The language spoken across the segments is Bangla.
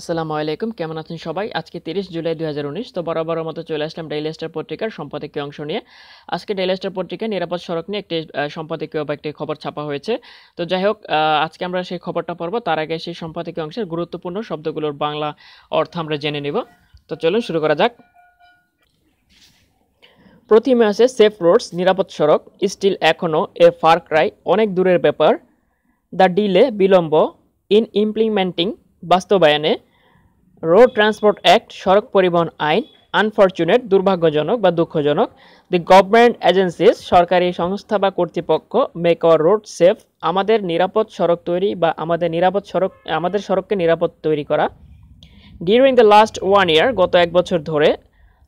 আসসালামু আলাইকুম কেমন আছেন সবাই আজকে তিরিশ জুলাই দুই তো বরাবর মতো চলে আসলাম ডেইলি স্টার পত্রিকার সম্পাদকীয় অংশ নিয়ে আজকে ডেইলি স্টার পত্রিকায় নিরাপদ সড়ক নিয়ে একটি সম্পাদকীয় বা একটি খবর ছাপা হয়েছে তো যাই হোক আজকে আমরা সেই খবরটা পড়ব তার আগে সেই সম্পাদকীয় অংশের গুরুত্বপূর্ণ শব্দগুলোর বাংলা অর্থ আমরা জেনে নেব তো চলুন শুরু করা যাক প্রথমে আছে সেফ রোডস নিরাপদ সড়ক স্টিল এখনও এ ফার ক্রাই অনেক দূরের ব্যাপার দ্য ডিলে বিলম্ব ইন ইমপ্লিমেন্টিং বাস্তবায়নে রোড ট্রান্সপোর্ট অ্যাক্ট সড়ক পরিবহন আইন আনফর্চুনেট দুর্ভাগ্যজনক বা দুঃখজনক দি গভর্নমেন্ট এজেন্সিস সরকারি সংস্থা বা কর্তৃপক্ষ মেক আওয়ার রোড সেফ আমাদের নিরাপদ সড়ক তৈরি বা আমাদের নিরাপদ সড়ক আমাদের সড়ককে নিরাপদ তৈরি করা during the last one year গত এক বছর ধরে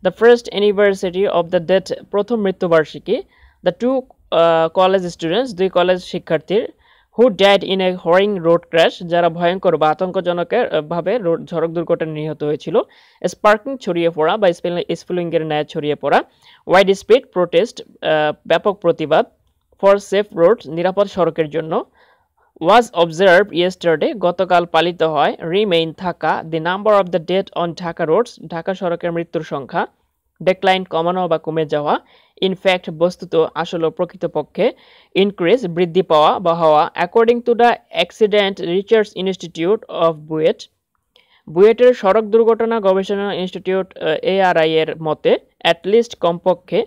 the first university of the death প্রথম মৃত্যুবার্ষিকী দ্য টু কলেজ স্টুডেন্টস দুই কলেজ শিক্ষার্থীর who died in a harrowing road crash যারা ভয়ঙ্কর বা আতঙ্কজনকের ভাবে রোড সড়ক দুর্ঘটনায় নিহত হয়েছিল স্পার্কিং ছড়িয়ে পড়া বা স্পুলিংয়ের ন্যায় ছড়িয়ে পড়া ওয়াইড স্পিড প্রোটেস্ট ব্যাপক প্রতিবাদ ফর সেফ রোড নিরাপদ সড়কের জন্য ওয়াজ অবজার্ভ ইয়েস্টারডে গতকাল পালিত হয় রিমেইন থাকা the number of the death on Dhaka roads Dhaka সড়কের মৃত্যুর সংখ্যা ডেকলাইন কমানো বা কমে যাওয়া ইনফ্যাক্ট বস্তুত আসলে প্রকৃতপক্ষে ইনক্রিজ বৃদ্ধি পাওয়া বা হওয়া according to the accident research institute of BUET বুয়েটের সড়ক দুর্ঘটনা গবেষণা ইনস্টিটিউট এআরআই এর মতে অ্যাটলিস্ট কমপক্ষে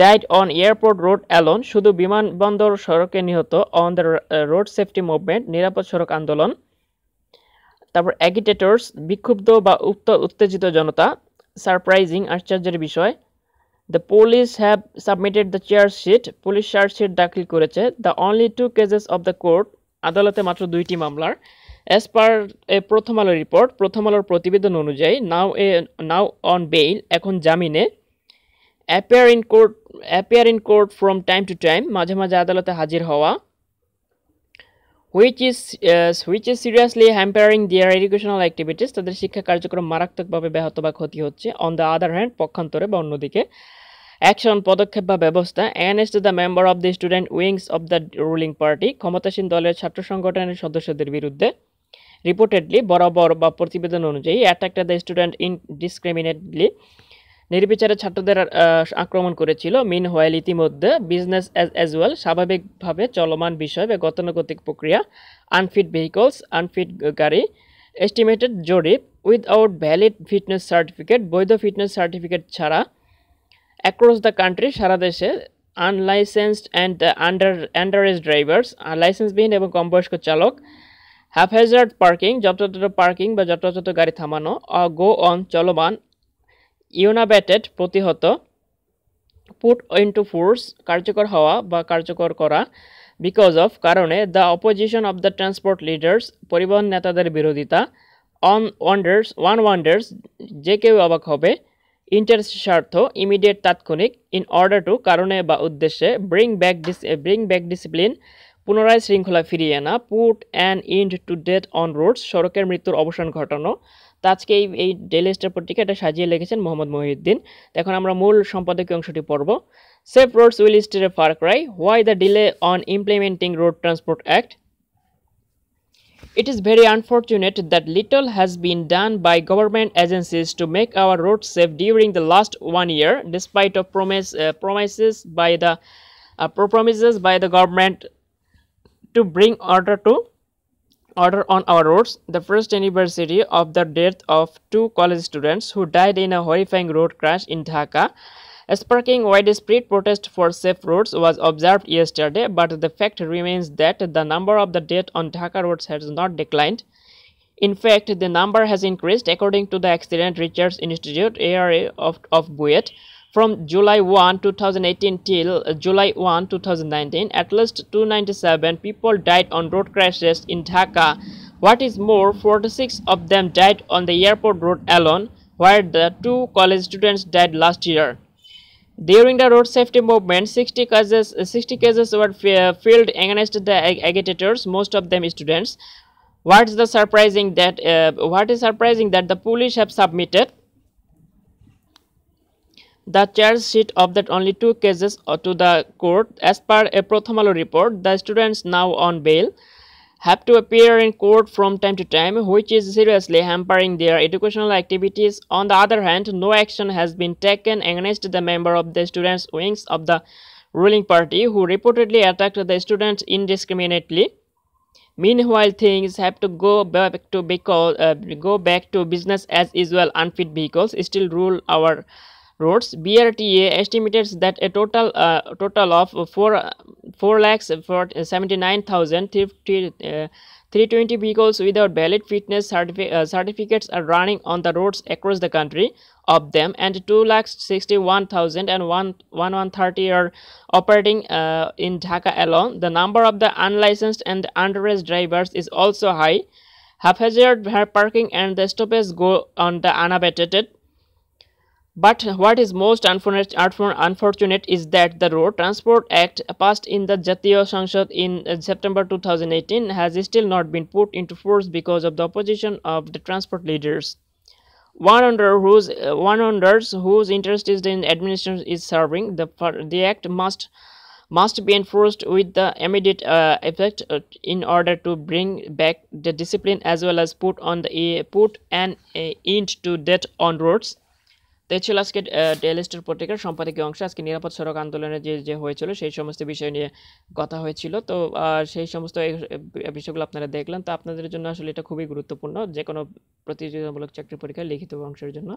died on airport road alone শুধু বিমানবন্দর সড়কে নিহত on the road safety movement নিরাপদ সড়ক আন্দোলন তারপর অ্যাগিটেটর্স বিক্ষুব্ধ বা উত্তেজিত জনতা সারপ্রাইজিং আশ্চর্যের বিষয় the police have submitted the chargesheet police chargesheet দাখিল করেছে the only two cases of the court আদালতে মাত্র দুইটি মামলার অ্যাজ পার এ প্রথম আলোর রিপোর্ট প্রথম আলোর প্রতিবেদন অনুযায়ী নাও এ নাও অন বেইল এখন জামিনে appear in court appear in court from time to time মাঝে মাঝে আদালতে হাজির হওয়া which is which is seriously hampering their educational activities তাদের শিক্ষা কার্যক্রম মারাত্মকভাবে ব্যাহত বা ক্ষতি হচ্ছে অন দ্য আদার হ্যান্ড পক্ষান্তরে বা অন্যদিকে অ্যাকশন পদক্ষেপ বা ব্যবস্থা এনএস to the member of the student wings of the ruling party ক্ষমতাসীন দলের ছাত্র সংগঠনের সদস্যদের বিরুদ্ধে রিপোর্টেডলি বরাবর বা প্রতিবেদন অনুযায়ী অ্যাটাকটা দ্য স্টুডেন্ট ইন ডিসক্রিমিনেটলি নির্বিচারে ছাত্রদের আক্রমণ করেছিল মিন হোয়াইল ইতিমধ্যে বিজনেস অ্যাজ ওয়েল স্বাভাবিকভাবে চলমান বিষয় বা গতানুগতিক প্রক্রিয়া আনফিট ভেহিকলস আনফিট গাড়ি এস্টিমেটেড জরিপ উইথআউট ভ্যালিড ফিটনেস সার্টিফিকেট বৈধ ফিটনেস সার্টিফিকেট ছাড়া অ্যাক্রস দ্য কান্ট্রি সারা দেশে unlicensed and under underage drivers লাইসেন্সবিহীন এবং কম বয়স্ক চালক হেজার্ড পার্কিং যথাযথ পার্কিং বা যথাযথ গাড়ি থামানো গো অন চলমান ইউনাবেটেড প্রতিহত পুট ইন টু ফোর্স কার্যকর হওয়া বা কার্যকর করা বিকজ অফ কারণে the opposition of the transport leaders পরিবহন নেতাদের বিরোধিতা অন ওয়ান্ডার্স ওয়ান ওয়ান্ডার্স যে কেউ অবাক হবে ইন্টার স্বার্থ ইমিডিয়েট তাৎক্ষণিক ইন অর্ডার টু কারণে বা উদ্দেশ্যে bring back dis bring back discipline পুনরায় শৃঙ্খলা ফিরিয়ে আনা put an end to death on roads সড়কের মৃত্যুর অবসান ঘটানো তো আজকেই এই ডেলি স্টার পত্রিকা এটা সাজিয়ে লিখেছেন মোহাম্মদ মহিউদ্দিন এখন আমরা মূল সম্পাদকীয় অংশটি পড়ব সেফ রোডস উইল স্টেটে far cry why the delay on implementing road transport act it is very unfortunate that little has been done by government agencies to make our road safe during the last one year despite of promise promises by the promises by the government to bring order to order on our roads the first anniversary of the death of two college students who died in a horrifying road crash in Dhaka. Sparking widespread protest for safe roads was observed yesterday, but the fact remains that the number of the death on Dhaka roads has not declined. In fact, the number has increased according to the Accident Research Institute ARA of, of Buet from July 1 2018 till July 1 2019 at least 297 people died on road crashes in Dhaka what is more 46 of them died on the airport road alone where the two college students died last year during the road safety movement 60 cases 60 cases were filed against the agitators most of them students what's the surprising that uh, what is surprising that the police have submitted the charge sheet of that only two cases to the court. As per a Prothomalo report, the students now on bail have to appear in court from time to time, which is seriously hampering their educational activities. On the other hand, no action has been taken against the member of the students' wings of the ruling party who reportedly attacked the students indiscriminately. Meanwhile, things have to go back to because, uh, go back to business as usual. Unfit vehicles still rule our roads brta estimates that a total uh, total of 4 4 lakhs for 320 uh, vehicles without valid fitness certifi uh, certificates are running on the roads across the country. Of them, and 2,61,130 are operating uh, in Dhaka alone. The number of the unlicensed and underage drivers is also high. Haphazard parking and the stoppages go on the unabated. But what is most unfortunate is that the Road Transport Act passed in the Jatiya Sangsad in uh, September 2018 has still not been put into force because of the opposition of the transport leaders. One under whose uh, one under whose interest is in administration is serving the the act must must be enforced with the immediate uh, effect uh, in order to bring back the discipline as well as put on the put an end to death on roads তো ছিল আজকে ডেলিস্টের পত্রিকার সম্পাদকীয় অংশ আজকে নিরাপদ সড়ক আন্দোলনে যে যে হয়েছিল সেই সমস্ত বিষয় নিয়ে কথা হয়েছিল তো সেই সমস্ত বিষয়গুলো আপনারা দেখলেন তো আপনাদের জন্য আসলে এটা খুবই গুরুত্বপূর্ণ যে কোনো প্রতিযোগিতামূলক চাকরি পরীক্ষার লিখিত অংশের জন্য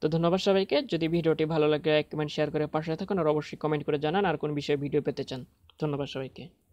তো ধন্যবাদ সবাইকে যদি ভিডিওটি ভালো লাগে কমেন্ট শেয়ার করে পাশে থাকুন আর অবশ্যই কমেন্ট করে জানান আর কোন বিষয়ে ভিডিও পেতে চান ধন্যবাদ সবাইকে